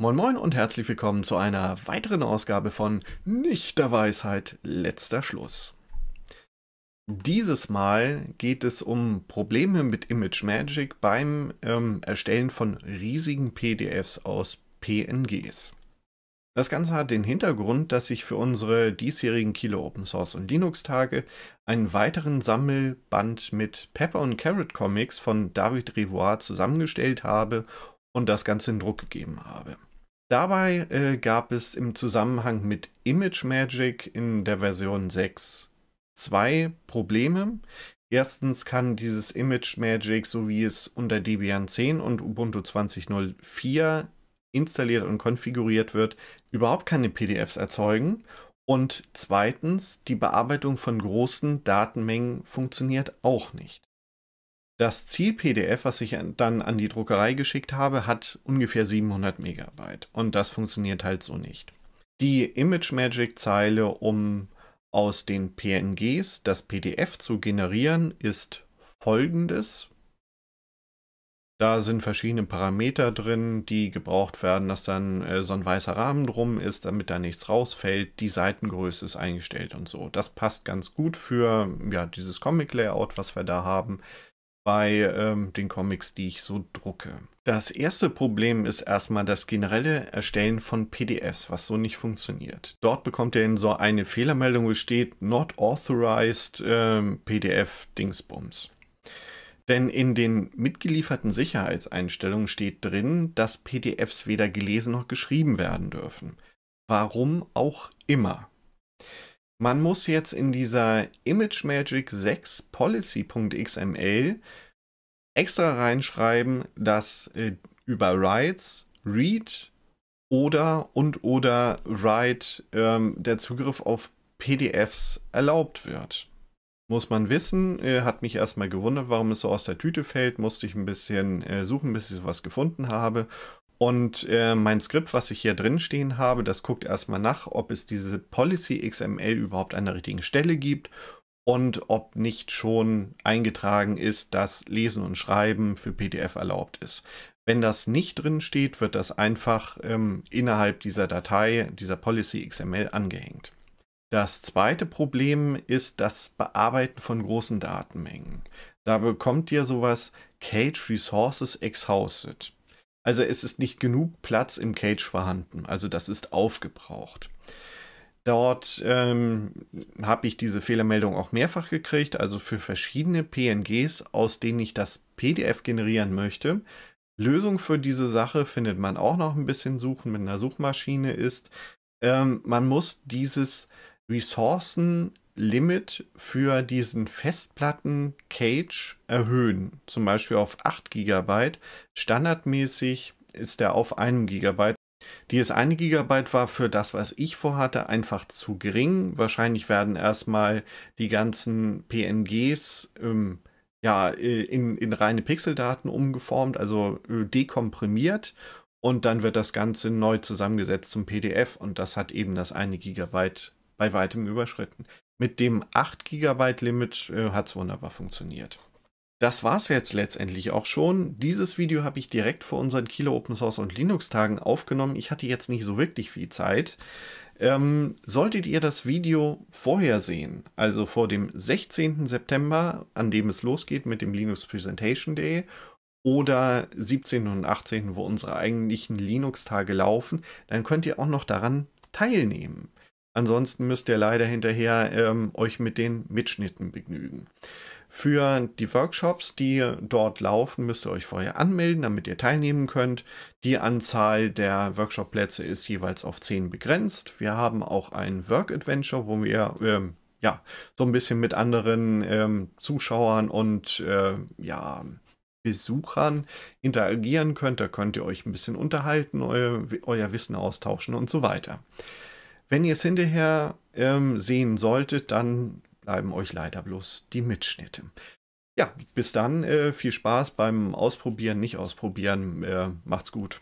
Moin Moin und herzlich willkommen zu einer weiteren Ausgabe von Nichter Weisheit, letzter Schluss. Dieses Mal geht es um Probleme mit Image Magic beim ähm, Erstellen von riesigen PDFs aus PNGs. Das Ganze hat den Hintergrund, dass ich für unsere diesjährigen Kilo Open Source und Linux Tage einen weiteren Sammelband mit Pepper und Carrot Comics von David Rivoire zusammengestellt habe und das Ganze in Druck gegeben habe. Dabei äh, gab es im Zusammenhang mit Image Magic in der Version 6 zwei Probleme. Erstens kann dieses Image Magic, so wie es unter Debian 10 und Ubuntu 20.04 installiert und konfiguriert wird, überhaupt keine PDFs erzeugen. Und zweitens, die Bearbeitung von großen Datenmengen funktioniert auch nicht. Das Ziel-PDF, was ich dann an die Druckerei geschickt habe, hat ungefähr 700 Megabyte. Und das funktioniert halt so nicht. Die ImageMagick-Zeile, um aus den PNGs das PDF zu generieren, ist folgendes. Da sind verschiedene Parameter drin, die gebraucht werden, dass dann äh, so ein weißer Rahmen drum ist, damit da nichts rausfällt. Die Seitengröße ist eingestellt und so. Das passt ganz gut für ja, dieses Comic-Layout, was wir da haben bei ähm, den Comics, die ich so drucke. Das erste Problem ist erstmal das generelle Erstellen von PDFs, was so nicht funktioniert. Dort bekommt ihr in so eine Fehlermeldung, wo steht Not Authorized ähm, PDF Dingsbums. Denn in den mitgelieferten Sicherheitseinstellungen steht drin, dass PDFs weder gelesen noch geschrieben werden dürfen. Warum auch immer. Man muss jetzt in dieser ImageMagic 6 Policy.xml extra reinschreiben, dass äh, über Writes, Read oder und oder Write ähm, der Zugriff auf PDFs erlaubt wird. Muss man wissen, äh, hat mich erstmal gewundert, warum es so aus der Tüte fällt, musste ich ein bisschen äh, suchen, bis ich sowas gefunden habe und äh, mein Skript, was ich hier drin stehen habe, das guckt erstmal nach, ob es diese Policy XML überhaupt an der richtigen Stelle gibt und ob nicht schon eingetragen ist, dass Lesen und Schreiben für PDF erlaubt ist. Wenn das nicht drin steht, wird das einfach ähm, innerhalb dieser Datei, dieser Policy XML angehängt. Das zweite Problem ist das Bearbeiten von großen Datenmengen. Da bekommt ihr sowas Cage Resources Exhausted. Also es ist nicht genug Platz im Cage vorhanden. Also das ist aufgebraucht. Dort ähm, habe ich diese Fehlermeldung auch mehrfach gekriegt, also für verschiedene PNGs, aus denen ich das PDF generieren möchte. Lösung für diese Sache findet man auch noch ein bisschen suchen mit einer Suchmaschine ist, ähm, man muss dieses Ressourcen Limit für diesen Festplatten-Cage erhöhen, zum Beispiel auf 8 GB. Standardmäßig ist der auf 1 GB. Die ist 1 GB war für das, was ich vorhatte, einfach zu gering. Wahrscheinlich werden erstmal die ganzen PNGs ähm, ja, äh, in, in reine Pixeldaten umgeformt, also äh, dekomprimiert. Und dann wird das Ganze neu zusammengesetzt zum PDF und das hat eben das 1 GB bei weitem überschritten. Mit dem 8 GB Limit äh, hat es wunderbar funktioniert. Das war es jetzt letztendlich auch schon. Dieses Video habe ich direkt vor unseren Kilo Open Source und Linux Tagen aufgenommen. Ich hatte jetzt nicht so wirklich viel Zeit. Ähm, solltet ihr das Video vorher sehen, also vor dem 16. September, an dem es losgeht mit dem Linux Presentation Day, oder 17. und 18., wo unsere eigentlichen Linux-Tage laufen, dann könnt ihr auch noch daran teilnehmen. Ansonsten müsst ihr leider hinterher ähm, euch mit den Mitschnitten begnügen. Für die Workshops, die dort laufen, müsst ihr euch vorher anmelden, damit ihr teilnehmen könnt. Die Anzahl der Workshop-Plätze ist jeweils auf 10 begrenzt. Wir haben auch ein Work-Adventure, wo wir ähm, ja, so ein bisschen mit anderen ähm, Zuschauern und äh, ja, Besuchern interagieren könnt. Da könnt ihr euch ein bisschen unterhalten, euer, euer Wissen austauschen und so weiter. Wenn ihr es hinterher ähm, sehen solltet, dann bleiben euch leider bloß die Mitschnitte. Ja, bis dann. Äh, viel Spaß beim Ausprobieren, nicht ausprobieren. Äh, macht's gut.